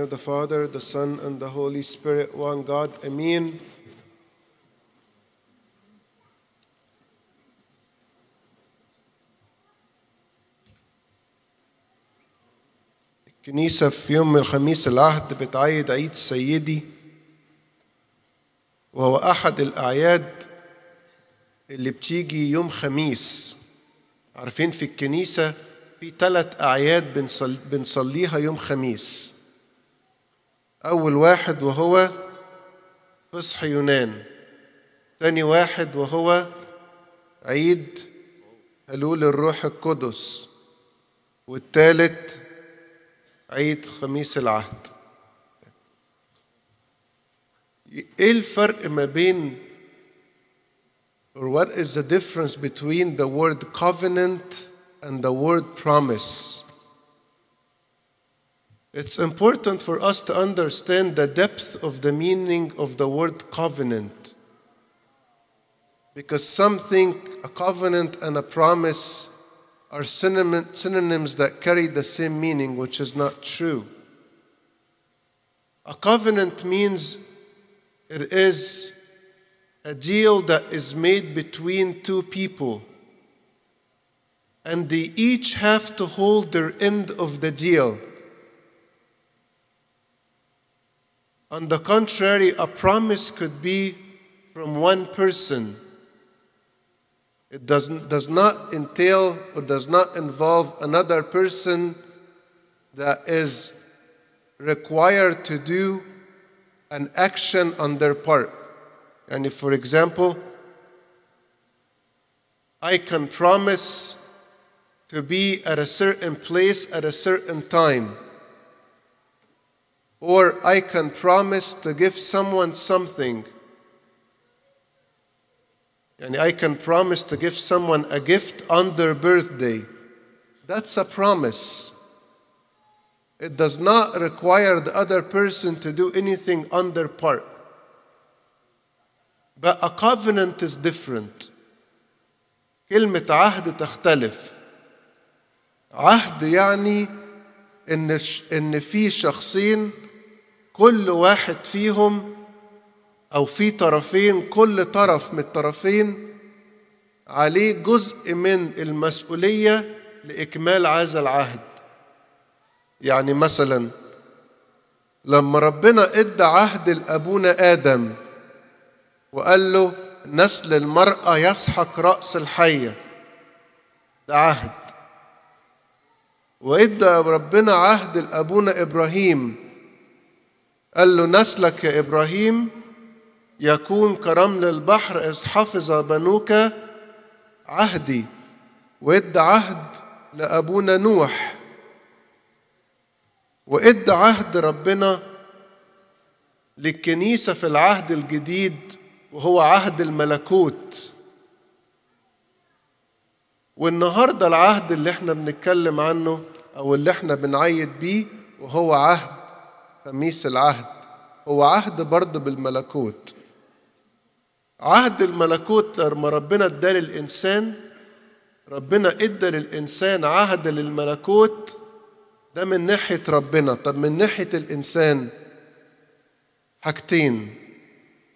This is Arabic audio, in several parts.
name of the Father, the Son, and the Holy Spirit, one God. Amen. الكنيسة في يوم الخميس العهد بتعيد عيد سيدي وهو أحد الأعياد اللي بتيجي يوم خميس عارفين في الكنيسة في ثلاث أعياد بنصليها يوم خميس أول واحد وهو فصح يونان تاني واحد وهو عيد هلول الروح القدس والثالث عيد خميس العهد ايه الفرق ما بين or what is the difference between the word covenant and the word promise It's important for us to understand the depth of the meaning of the word covenant. Because something, a covenant and a promise, are synonyms that carry the same meaning, which is not true. A covenant means it is a deal that is made between two people, and they each have to hold their end of the deal. On the contrary, a promise could be from one person. It does, does not entail or does not involve another person that is required to do an action on their part. And if, for example, I can promise to be at a certain place at a certain time. Or I can promise to give someone something. And I can promise to give someone a gift on their birthday. That's a promise. It does not require the other person to do anything on their part. But a covenant is different. كلمة عهد تختلف. عهد يعني إن إن في شخصين كل واحد فيهم او في طرفين كل طرف من الطرفين عليه جزء من المسؤوليه لاكمال هذا العهد يعني مثلا لما ربنا ادى عهد لابونا ادم وقال له نسل المراه يسحق راس الحيه ده عهد وادى ربنا عهد لابونا ابراهيم قال له نسلك يا إبراهيم يكون كرمل البحر إذ حفظ بنوك عهدي وإد عهد لأبونا نوح وإد عهد ربنا للكنيسة في العهد الجديد وهو عهد الملكوت والنهارده العهد اللي احنا بنتكلم عنه او اللي احنا بنعيد بيه وهو عهد خميس العهد هو عهد برضه بالملكوت عهد الملكوت لما ربنا ادى للإنسان ربنا ادى للإنسان عهد للملكوت ده من ناحية ربنا طب من ناحية الإنسان حاجتين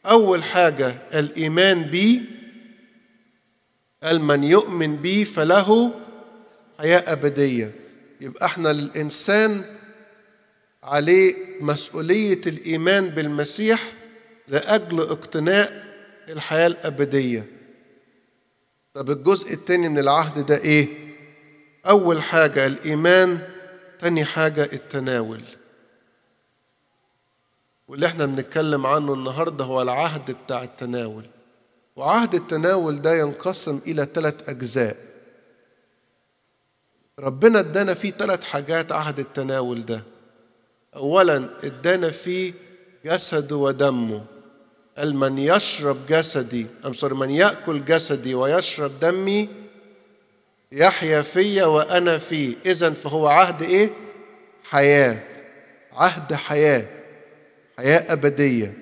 أول حاجة الإيمان بي قال من يؤمن بي فله حياة أبدية يبقى احنا للإنسان عليه مسؤولية الإيمان بالمسيح لأجل اقتناء الحياة الأبدية طب الجزء الثاني من العهد ده إيه؟ أول حاجة الإيمان تاني حاجة التناول واللي احنا بنتكلم عنه النهاردة هو العهد بتاع التناول وعهد التناول ده ينقسم إلى ثلاث أجزاء ربنا ادانا فيه ثلاث حاجات عهد التناول ده أولا ادانا فيه جسده ودمه قال من يشرب جسدي ام سوري من يأكل جسدي ويشرب دمي يحيا فيا وأنا فيه إذا فهو عهد إيه؟ حياة عهد حياة حياة أبدية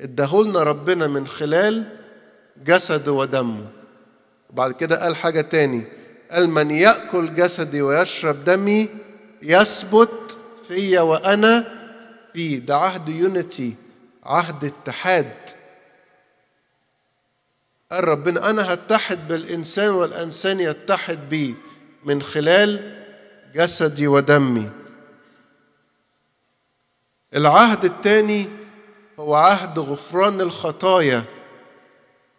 اداهولنا ربنا من خلال جسده ودمه بعد كده قال حاجة تاني قال من يأكل جسدي ويشرب دمي يثبت فيا وأنا فيه ده عهد يونيتي عهد اتحاد قال ربنا أنا هتحد بالإنسان والإنسان يتحد بي من خلال جسدي ودمي العهد الثاني هو عهد غفران الخطايا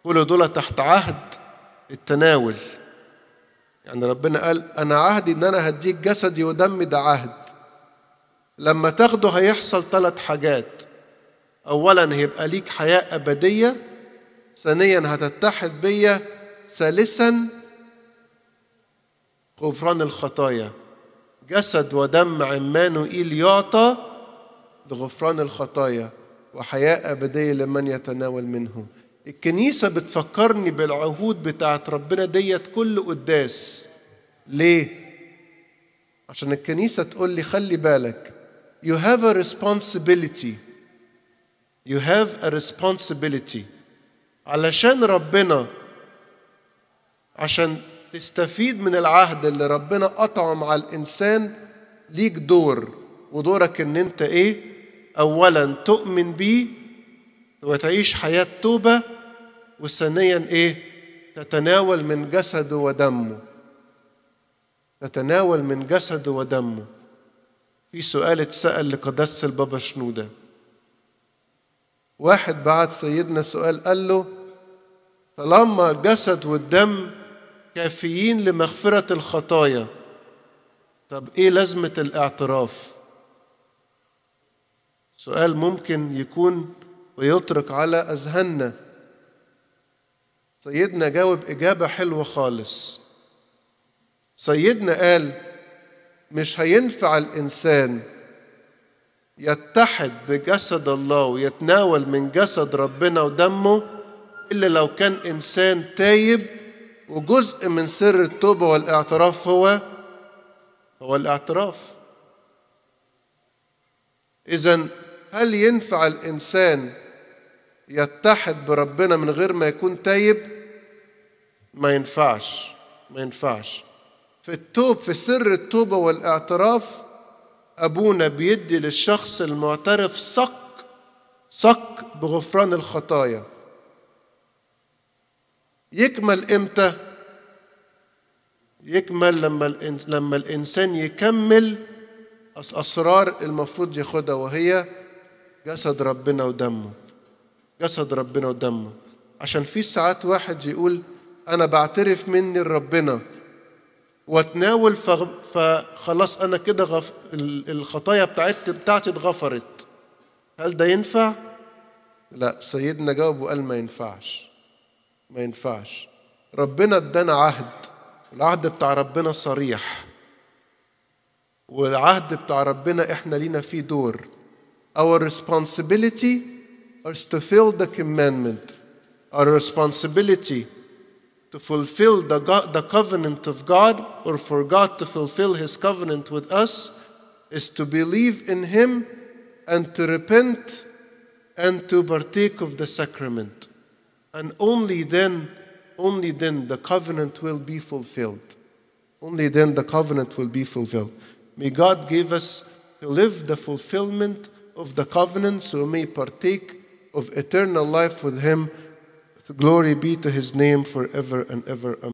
كل دول تحت عهد التناول يعني ربنا قال أنا عهدي إن أنا هديك جسدي ودمي ده عهد لما تاخده هيحصل ثلاث حاجات أولا هيبقى ليك حياة أبدية ثانيا هتتحد بيا ثالثا غفران الخطايا جسد ودم عمانوئيل يعطى لغفران الخطايا وحياة أبدية لمن يتناول منه الكنيسة بتفكرني بالعهود بتاعت ربنا ديت كل قداس ليه؟ عشان الكنيسة تقول لي خلي بالك you have a responsibility you have a responsibility علشان ربنا عشان تستفيد من العهد اللي ربنا قطعه مع الانسان ليك دور ودورك ان انت ايه اولا تؤمن بيه وتعيش حياه توبه وثانيا ايه تتناول من جسده ودمه تتناول من جسده ودمه في سؤال اتسأل لقداسة البابا شنودة واحد بعت سيدنا سؤال قال له طالما الجسد والدم كافيين لمغفرة الخطايا طب ايه لازمة الاعتراف سؤال ممكن يكون ويترك على اذهاننا سيدنا جاوب اجابة حلوة خالص سيدنا قال مش هينفع الانسان يتحد بجسد الله ويتناول من جسد ربنا ودمه الا لو كان انسان تايب وجزء من سر التوبه والاعتراف هو هو الاعتراف اذا هل ينفع الانسان يتحد بربنا من غير ما يكون تايب ما ينفعش ما ينفعش في التوب في سر التوبة والاعتراف أبونا بيدي للشخص المعترف صك صك بغفران الخطايا يكمل إمتى؟ يكمل لما لما الإنسان يكمل أسرار المفروض ياخدها وهي جسد ربنا ودمه جسد ربنا ودمه عشان في ساعات واحد يقول أنا بعترف مني لربنا واتناول فخلاص انا كده غف... الخطايا بتاعتي بتاعتي اتغفرت هل ده ينفع لا سيدنا جاوب وقال ما ينفعش ما ينفعش ربنا ادانا عهد العهد بتاع ربنا صريح والعهد بتاع ربنا احنا لينا فيه دور our responsibility is to fill the commandment our responsibility to fulfill the, God, the covenant of God or for God to fulfill His covenant with us is to believe in Him and to repent and to partake of the sacrament. And only then, only then the covenant will be fulfilled. Only then the covenant will be fulfilled. May God give us to live the fulfillment of the covenant so we may partake of eternal life with Him. Glory be to his name forever and ever. Amen.